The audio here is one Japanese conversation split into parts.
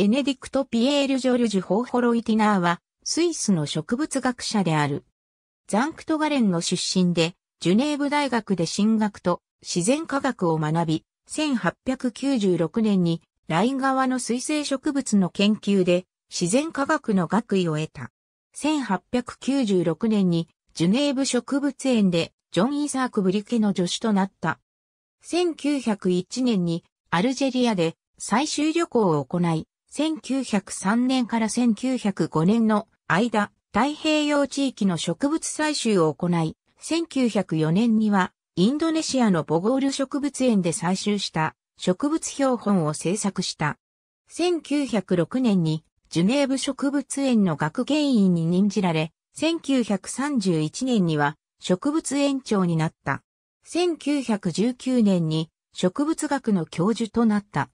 ベネディクト・ピエール・ジョルジュ・ホーホロイティナーは、スイスの植物学者である。ザンクトガレンの出身で、ジュネーブ大学で進学と自然科学を学び、1896年にライン側の水生植物の研究で自然科学の学位を得た。1896年にジュネーブ植物園でジョン・イザーク・ブリケの助手となった。1901年にアルジェリアで最終旅行を行い、1903年から1905年の間、太平洋地域の植物採集を行い、1904年にはインドネシアのボゴール植物園で採集した植物標本を制作した。1906年にジュネーブ植物園の学芸員に任じられ、1931年には植物園長になった。1919年に植物学の教授となった。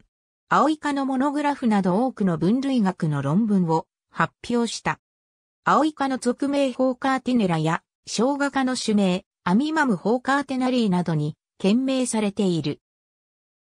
青イカのモノグラフなど多くの分類学の論文を発表した。青イカの俗名ホーカーティネラや、生姜科の種名、アミマムホーカーテナリーなどに、懸命されている。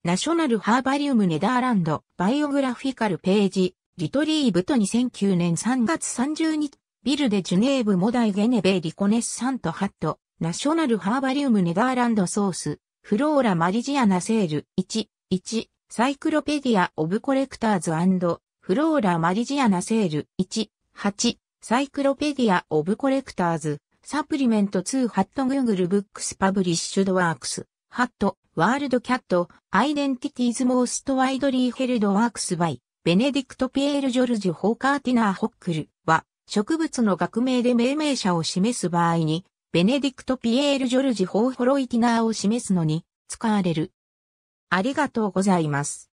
ナショナルハーバリウムネダーランドバイオグラフィカルページリトリーブと2009年3月30日ビルデ・ジュネーブモダイゲネベリコネス・サントハットナショナルハーバリウムネダーランドソースフローラマリジアナセール1 1サイクロペディア・オブ・コレクターズフローラ・マリジアナ・セール1、8、サイクロペディア・オブ・コレクターズ、サプリメント2ハットグーグルブックスパブリッシュドワークス、ハット、ワールドキャット、アイデンティティズ・モースト・ワイドリー・ヘルド・ワークス・バイ、ベネディクト・ピエール・ジョルジュ・ホーカーティナー・ホックルは、植物の学名で命名者を示す場合に、ベネディクト・ピエール・ジョルジュ・ホー・ホロイティナーを示すのに、使われる。ありがとうございます。